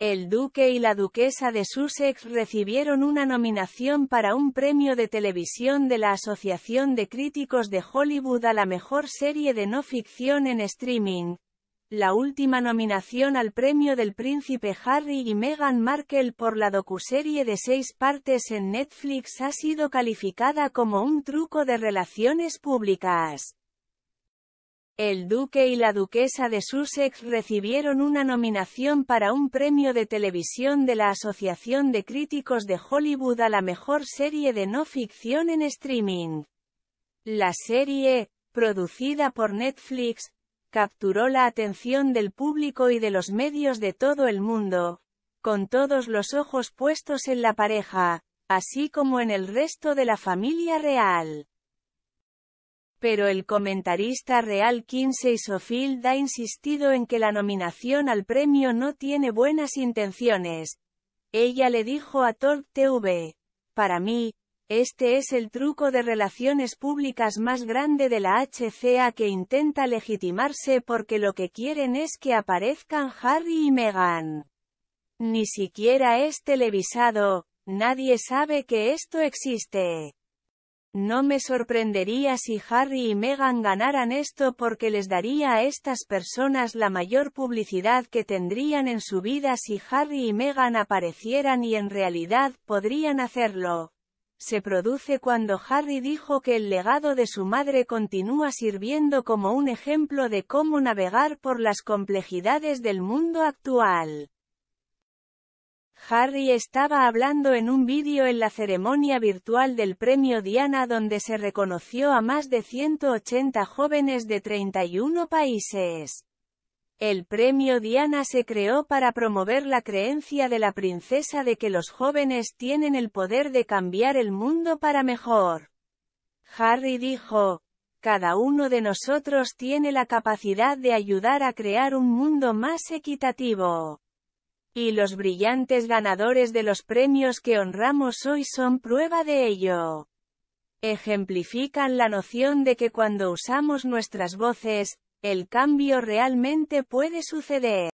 El duque y la duquesa de Sussex recibieron una nominación para un premio de televisión de la Asociación de Críticos de Hollywood a la mejor serie de no ficción en streaming. La última nominación al premio del príncipe Harry y Meghan Markle por la docuserie de seis partes en Netflix ha sido calificada como un truco de relaciones públicas. El duque y la duquesa de Sussex recibieron una nominación para un premio de televisión de la Asociación de Críticos de Hollywood a la mejor serie de no ficción en streaming. La serie, producida por Netflix, capturó la atención del público y de los medios de todo el mundo, con todos los ojos puestos en la pareja, así como en el resto de la familia real pero el comentarista real Kinsey Sofield ha insistido en que la nominación al premio no tiene buenas intenciones. Ella le dijo a Talk TV, para mí, este es el truco de relaciones públicas más grande de la HCA que intenta legitimarse porque lo que quieren es que aparezcan Harry y Meghan. Ni siquiera es televisado, nadie sabe que esto existe. No me sorprendería si Harry y Meghan ganaran esto porque les daría a estas personas la mayor publicidad que tendrían en su vida si Harry y Meghan aparecieran y en realidad podrían hacerlo. Se produce cuando Harry dijo que el legado de su madre continúa sirviendo como un ejemplo de cómo navegar por las complejidades del mundo actual. Harry estaba hablando en un vídeo en la ceremonia virtual del premio Diana donde se reconoció a más de 180 jóvenes de 31 países. El premio Diana se creó para promover la creencia de la princesa de que los jóvenes tienen el poder de cambiar el mundo para mejor. Harry dijo, cada uno de nosotros tiene la capacidad de ayudar a crear un mundo más equitativo. Y los brillantes ganadores de los premios que honramos hoy son prueba de ello. Ejemplifican la noción de que cuando usamos nuestras voces, el cambio realmente puede suceder.